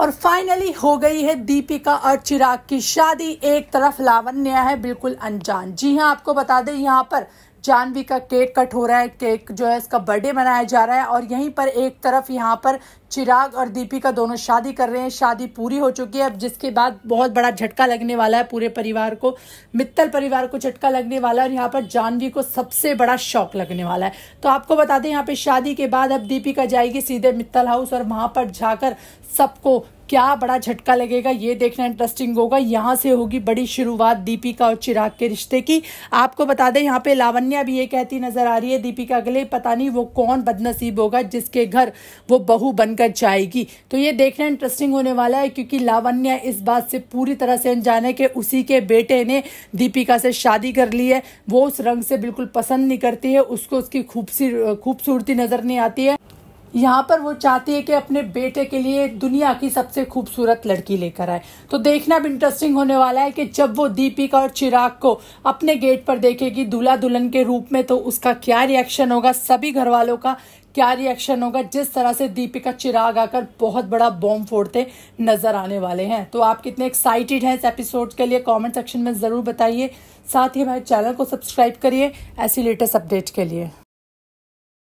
और फाइनली हो गई है दीपिका और चिराग की शादी एक तरफ लावण्य है बिल्कुल अनजान जी हाँ आपको बता दें यहाँ पर जानवी का केक कट हो रहा है केक जो है इसका बर्थडे मनाया जा रहा है और यहीं पर एक तरफ यहाँ पर चिराग और दीपिका दोनों शादी कर रहे हैं शादी पूरी हो चुकी है अब जिसके बाद बहुत बड़ा झटका लगने वाला है पूरे परिवार को मित्तल परिवार को झटका लगने वाला है और यहाँ पर जानवी को सबसे बड़ा शौक लगने वाला है तो आपको बता दें यहाँ पे शादी के बाद अब दीपिका जाएगी सीधे मित्तल हाउस और वहाँ पर जाकर सबको क्या बड़ा झटका लगेगा ये देखना इंटरेस्टिंग होगा यहाँ से होगी बड़ी शुरुआत दीपिका और चिराग के रिश्ते की आपको बता दें यहाँ पे लावण्या भी ये कहती नजर आ रही है दीपिका के लिए पता नहीं वो कौन बदनसीब होगा जिसके घर वो बहू बनकर जाएगी तो ये देखना इंटरेस्टिंग होने वाला है क्योंकि लावण्या इस बात से पूरी तरह से अनजान है कि उसी के बेटे ने दीपिका से शादी कर ली है वो उस रंग से बिल्कुल पसंद नहीं करती है उसको उसकी खूबसी खूबसूरती नज़र नहीं आती है यहाँ पर वो चाहती है कि अपने बेटे के लिए दुनिया की सबसे खूबसूरत लड़की लेकर आए तो देखना भी इंटरेस्टिंग होने वाला है कि जब वो दीपिका और चिराग को अपने गेट पर देखेगी दूल्हा दुल्हन के रूप में तो उसका क्या रिएक्शन होगा सभी घर वालों का क्या रिएक्शन होगा जिस तरह से दीपिका चिराग आकर बहुत बड़ा बॉम्ब फोड़ते नजर आने वाले हैं तो आप कितने एक्साइटेड हैं इस एपिसोड के लिए कमेंट सेक्शन में ज़रूर बताइए साथ ही हमारे चैनल को सब्सक्राइब करिए ऐसी लेटेस्ट अपडेट के लिए